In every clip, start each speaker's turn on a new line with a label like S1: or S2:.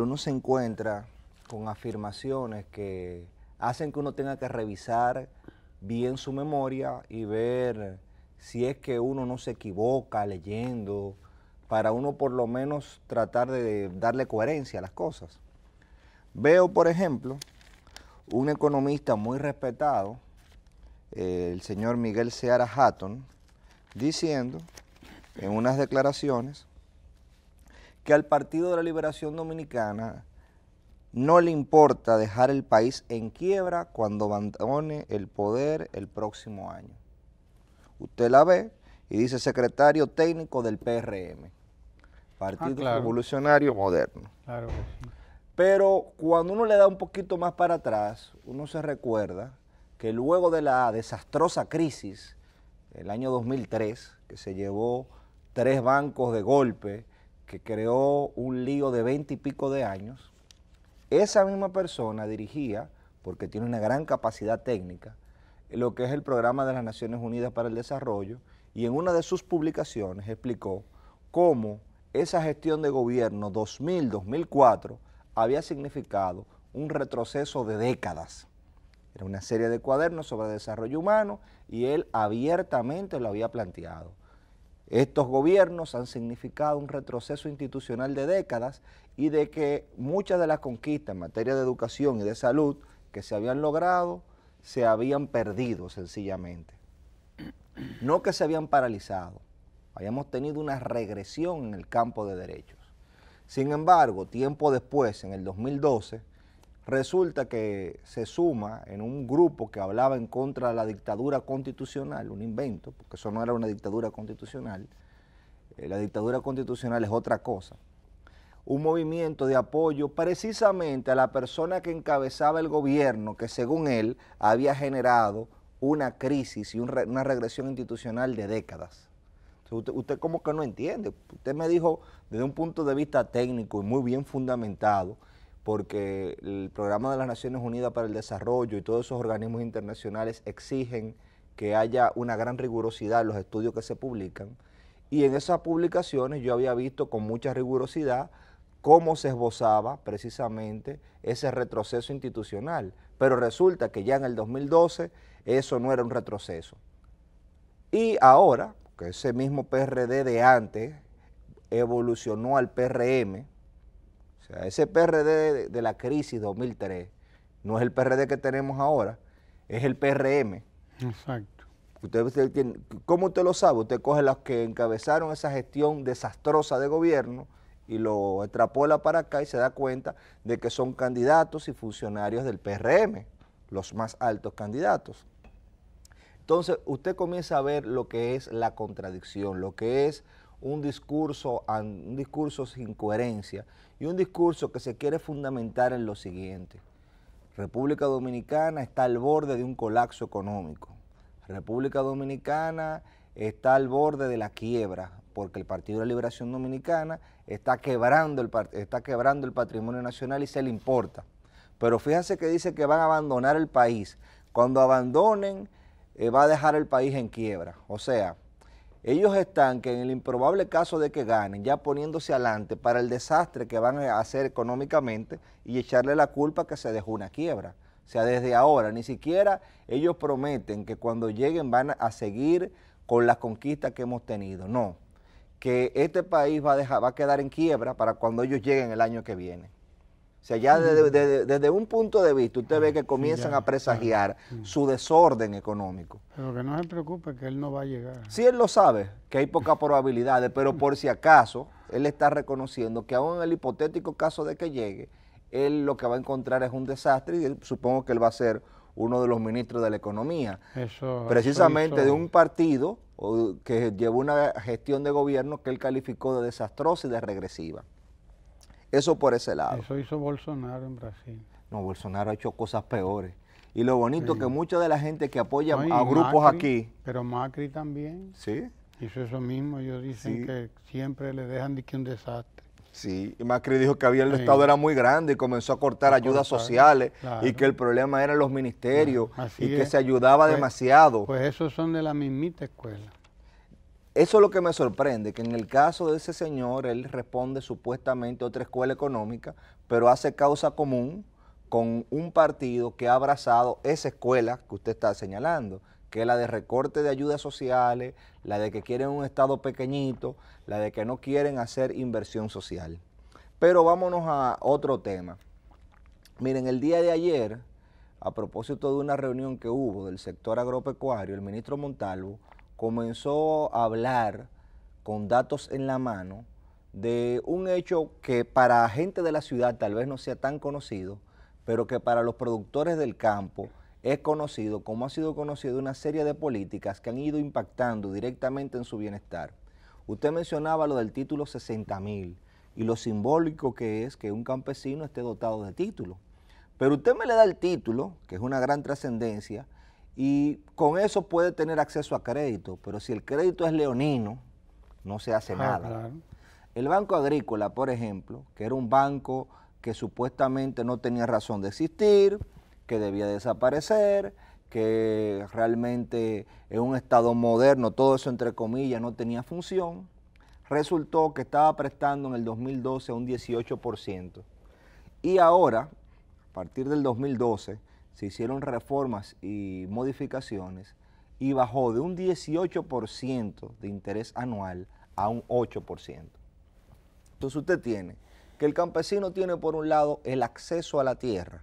S1: Uno se encuentra con afirmaciones que hacen que uno tenga que revisar bien su memoria y ver si es que uno no se equivoca leyendo, para uno por lo menos tratar de darle coherencia a las cosas. Veo, por ejemplo, un economista muy respetado, el señor Miguel Seara Hatton, diciendo en unas declaraciones que al Partido de la Liberación Dominicana no le importa dejar el país en quiebra cuando abandone el poder el próximo año. Usted la ve y dice secretario técnico del PRM, Partido ah, Revolucionario Moderno. Pero cuando uno le da un poquito más para atrás, uno se recuerda que luego de la desastrosa crisis del año 2003, que se llevó tres bancos de golpe, que creó un lío de veinte y pico de años, esa misma persona dirigía, porque tiene una gran capacidad técnica, lo que es el programa de las Naciones Unidas para el Desarrollo, y en una de sus publicaciones explicó cómo esa gestión de gobierno 2000-2004 había significado un retroceso de décadas. Era una serie de cuadernos sobre desarrollo humano y él abiertamente lo había planteado. Estos gobiernos han significado un retroceso institucional de décadas y de que muchas de las conquistas en materia de educación y de salud que se habían logrado se habían perdido sencillamente. No que se habían paralizado, habíamos tenido una regresión en el campo de derechos. Sin embargo, tiempo después, en el 2012, Resulta que se suma en un grupo que hablaba en contra de la dictadura constitucional, un invento, porque eso no era una dictadura constitucional, eh, la dictadura constitucional es otra cosa, un movimiento de apoyo precisamente a la persona que encabezaba el gobierno, que según él había generado una crisis y una regresión institucional de décadas. usted, como que no entiende, usted me dijo desde un punto de vista técnico y muy bien fundamentado, porque el Programa de las Naciones Unidas para el Desarrollo y todos esos organismos internacionales exigen que haya una gran rigurosidad en los estudios que se publican. Y en esas publicaciones yo había visto con mucha rigurosidad cómo se esbozaba precisamente ese retroceso institucional. Pero resulta que ya en el 2012 eso no era un retroceso. Y ahora, que ese mismo PRD de antes evolucionó al PRM, ese PRD de, la crisis 2003 no es el PRD que tenemos ahora, es el PRM. Exacto. Usted, ¿Cómo usted lo sabe? Usted coge los que encabezaron esa gestión desastrosa de gobierno y lo extrapola para acá y se da cuenta de que son candidatos y funcionarios del PRM, los más altos candidatos. Entonces, usted comienza a ver lo que es la contradicción, lo que es un discurso, un discurso sin coherencia y un discurso que se quiere fundamentar en lo siguiente. República Dominicana está al borde de un colapso económico. República Dominicana está al borde de la quiebra porque el Partido de la Liberación Dominicana está quebrando el, está quebrando el patrimonio nacional y se le importa. Pero fíjense que dice que van a abandonar el país. Cuando abandonen, eh, va a dejar el país en quiebra. O sea, ellos están que en el improbable caso de que ganen, ya poniéndose adelante para el desastre que van a hacer económicamente y echarle la culpa que se dejó una quiebra. O sea, desde ahora, ni siquiera ellos prometen que cuando lleguen van a seguir con las conquistas que hemos tenido. No, que este país va a, dejar, va a quedar en quiebra para cuando ellos lleguen el año que viene sea, ya desde, un punto de vista usted ah, ve que comienzan a presagiar su desorden económico. Pero que no se preocupe que él no va a llegar. Sí, él lo sabe, que hay pocas probabilidades, pero por si acaso, él está reconociendo que aún en el hipotético caso de que llegue, él lo que va a encontrar es un desastre y supongo que él va a ser uno de los ministros de la economía. precisamente de un partido que llevó una gestión de gobierno que él calificó de desastrosa y de regresiva. Eso por ese lado. Eso hizo Bolsonaro en Brasil. No, Bolsonaro ha hecho cosas peores. Y lo bonito es que mucha de la gente que apoya a grupos aquí. Pero Macri también. Sí. Hizo eso mismo. Ellos dicen que siempre le dejan de que un desastre. Sí, Macri dijo que había el Estado era muy grande y comenzó a cortar ayudas sociales y que el problema eran los ministerios y que se ayudaba pues, demasiado. Pues esos son de la mismita escuela. Eso es lo que me sorprende, que en el caso de ese señor, él responde supuestamente a otra escuela económica, pero hace causa común con un partido que ha abrazado esa escuela que usted está señalando, que es la de recorte de ayudas sociales, la de que quieren un Estado pequeñito, la de que no quieren hacer inversión social. Pero vámonos a otro tema. Miren, el día de ayer, a propósito de una reunión que hubo del sector agropecuario, el ministro Montalvo comenzó a hablar con datos en la mano de un hecho que para gente de la ciudad tal vez no sea tan conocido, pero que para los productores del campo es conocido, como ha sido conocido una serie de políticas que han ido impactando directamente en su bienestar. Usted mencionaba lo del título 60.000 mil y lo simbólico que es que un campesino esté dotado de título. Pero usted me le da el título, que es una gran trascendencia, y con eso puede tener acceso a crédito, pero si el crédito es leonino, no se hace ah, nada. El Banco Agrícola, por ejemplo, que era un banco que supuestamente no tenía razón de existir, que debía desaparecer, que realmente en un Estado moderno, todo eso entre comillas, no tenía función, resultó que estaba prestando en el 2012 un 18%. Y ahora, a partir del 2012, se hicieron reformas y modificaciones y bajó de un 18% de interés anual a un 8%. Entonces usted tiene que el campesino tiene por un lado el acceso a la tierra,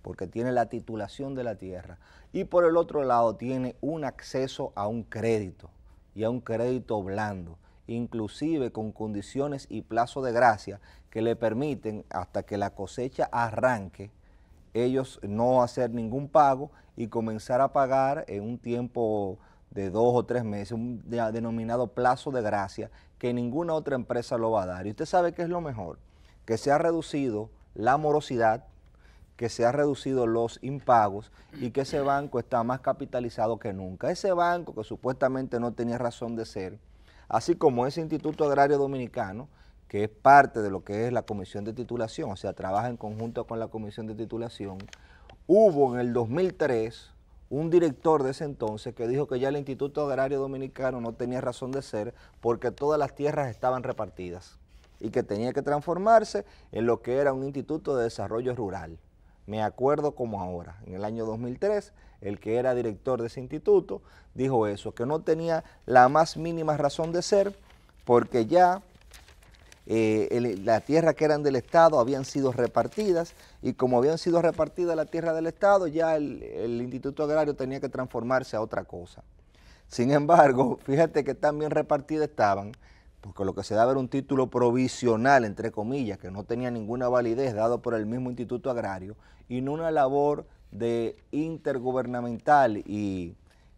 S1: porque tiene la titulación de la tierra, y por el otro lado tiene un acceso a un crédito, y a un crédito blando, inclusive con condiciones y plazo de gracia que le permiten hasta que la cosecha arranque, ellos no hacer ningún pago y comenzar a pagar en un tiempo de dos o tres meses, un denominado plazo de gracia, que ninguna otra empresa lo va a dar. Y usted sabe que es lo mejor, que se ha reducido la morosidad, que se ha reducido los impagos y que ese banco está más capitalizado que nunca. Ese banco que supuestamente no tenía razón de ser, así como ese Instituto Agrario Dominicano, que es parte de lo que es la comisión de titulación, o sea, trabaja en conjunto con la comisión de titulación, hubo en el 2003 un director de ese entonces que dijo que ya el Instituto Agrario Dominicano no tenía razón de ser porque todas las tierras estaban repartidas y que tenía que transformarse en lo que era un instituto de desarrollo rural. Me acuerdo como ahora, en el año 2003, el que era director de ese instituto dijo eso, que no tenía la más mínima razón de ser porque ya eh, la tierra que eran del Estado habían sido repartidas y como habían sido repartidas la tierra del Estado, ya el, Instituto Agrario tenía que transformarse a otra cosa. Sin embargo, fíjate que también bien repartidas estaban, porque lo que se daba era un título provisional, entre comillas, que no tenía ninguna validez dado por el mismo Instituto Agrario, y no una labor de intergubernamental y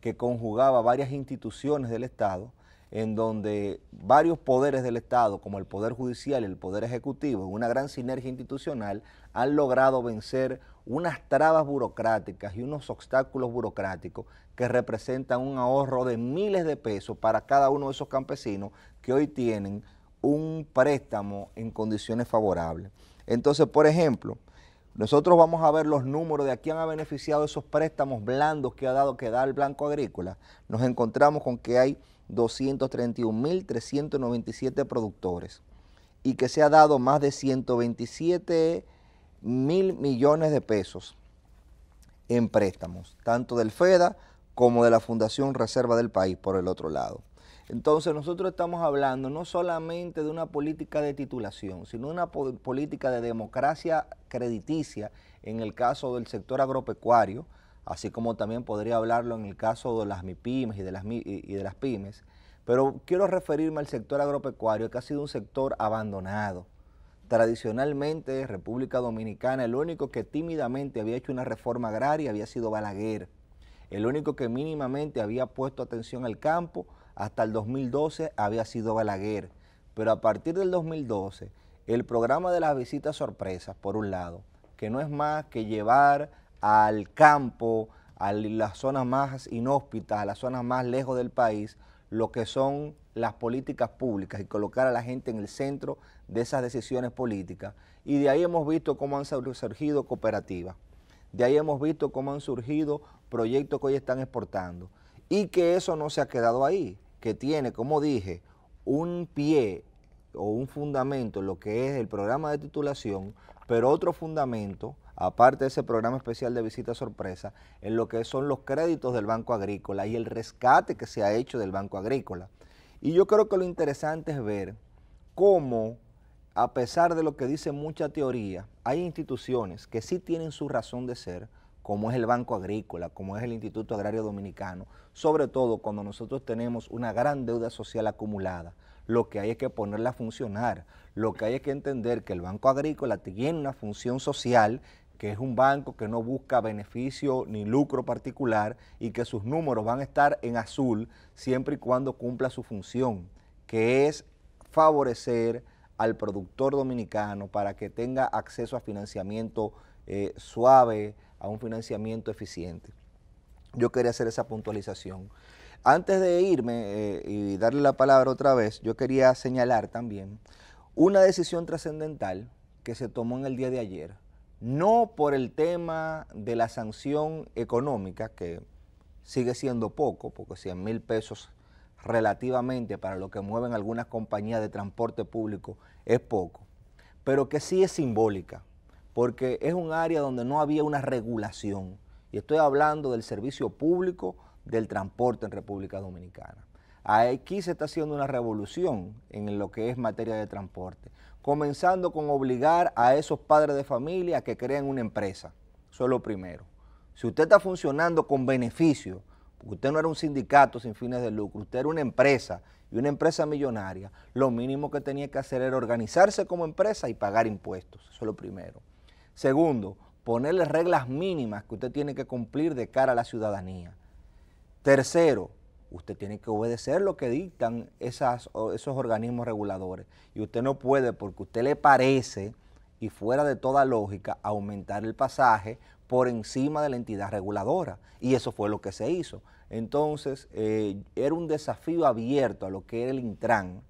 S1: que conjugaba varias instituciones del Estado, en donde varios poderes del Estado, como el Poder Judicial y el Poder Ejecutivo, en una gran sinergia institucional, han logrado vencer unas trabas burocráticas y unos obstáculos burocráticos que representan un ahorro de miles de pesos para cada uno de esos campesinos que hoy tienen un préstamo en condiciones favorables. Entonces, por ejemplo, nosotros vamos a ver los números de a quién ha beneficiado esos préstamos blandos que ha dado que da el blanco Agrícola. Nos encontramos con que hay 231.397 productores y que se ha dado más de 127 mil millones de pesos en préstamos, tanto del FEDA como de la Fundación Reserva del País, por el otro lado. Entonces nosotros estamos hablando no solamente de una política de titulación, sino una política de democracia crediticia en el caso del sector agropecuario, así como también podría hablarlo en el caso de las MIPIMES y de las, y de las pymes, pero quiero referirme al sector agropecuario, que ha sido un sector abandonado. Tradicionalmente, República Dominicana, el único que tímidamente había hecho una reforma agraria había sido Balaguer. El único que mínimamente había puesto atención al campo hasta el 2012 había sido Balaguer. Pero a partir del 2012, el programa de las visitas sorpresas, por un lado, que no es más que llevar al campo, a las zonas más inhóspitas, a las zonas más lejos del país, lo que son las políticas públicas y colocar a la gente en el centro de esas decisiones políticas. Y de ahí hemos visto cómo han surgido cooperativas, de ahí hemos visto cómo han surgido proyectos que hoy están exportando. Y que eso no se ha quedado ahí, que tiene, como dije, un pie o un fundamento, lo que es el programa de titulación, pero otro fundamento aparte de ese programa especial de visita sorpresa, en lo que son los créditos del Banco Agrícola y el rescate que se ha hecho del Banco Agrícola. Y yo creo que lo interesante es ver cómo, a pesar de lo que dice mucha teoría, hay instituciones que sí tienen su razón de ser, como es el Banco Agrícola, como es el Instituto Agrario Dominicano, sobre todo cuando nosotros tenemos una gran deuda social acumulada. Lo que hay es que ponerla a funcionar, lo que hay es que entender que el Banco Agrícola tiene una función social que es un banco que no busca beneficio ni lucro particular y que sus números van a estar en azul siempre y cuando cumpla su función, que es favorecer al productor dominicano para que tenga acceso a financiamiento eh, suave, a un financiamiento eficiente. Yo quería hacer esa puntualización. Antes de irme eh, y darle la palabra otra vez, yo quería señalar también una decisión trascendental que se tomó en el día de ayer no por el tema de la sanción económica, que sigue siendo poco, porque 100 mil pesos relativamente para lo que mueven algunas compañías de transporte público es poco, pero que sí es simbólica, porque es un área donde no había una regulación. Y estoy hablando del servicio público del transporte en República Dominicana. Aquí se está haciendo una revolución en lo que es materia de transporte, comenzando con obligar a esos padres de familia a que creen una empresa. Eso es lo primero. Si usted está funcionando con beneficio, porque usted no era un sindicato sin fines de lucro, usted era una empresa y una empresa millonaria, lo mínimo que tenía que hacer era organizarse como empresa y pagar impuestos. Eso es lo primero. Segundo, ponerle reglas mínimas que usted tiene que cumplir de cara a la ciudadanía. Tercero, usted tiene que obedecer lo que dictan esas, esos organismos reguladores. Y usted no puede, porque usted le parece, y fuera de toda lógica, aumentar el pasaje por encima de la entidad reguladora. Y eso fue lo que se hizo. Entonces, eh, era un desafío abierto a lo que era el Intran,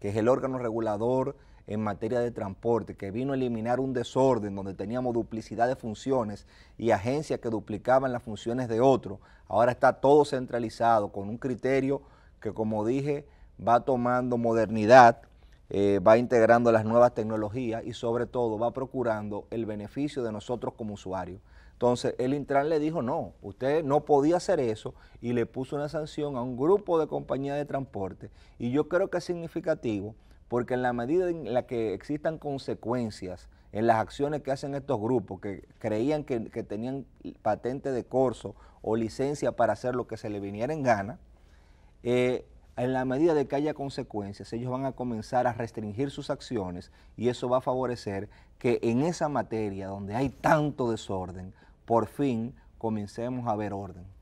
S1: que es el órgano regulador en materia de transporte, que vino a eliminar un desorden donde teníamos duplicidad de funciones y agencias que duplicaban las funciones de otro. Ahora está todo centralizado con un criterio que, como dije, va tomando modernidad, eh, va integrando las nuevas tecnologías y sobre todo va procurando el beneficio de nosotros como usuarios. Entonces el Intran le dijo, no, usted no podía hacer eso y le puso una sanción a un grupo de compañías de transporte. Y yo creo que es significativo porque en la medida en la que existan consecuencias en las acciones que hacen estos grupos que creían que, tenían patente de corso o licencia para hacer lo que se le viniera en gana, eh, en la medida de que haya consecuencias, ellos van a comenzar a restringir sus acciones y eso va a favorecer que en esa materia donde hay tanto desorden, por fin comencemos a ver orden.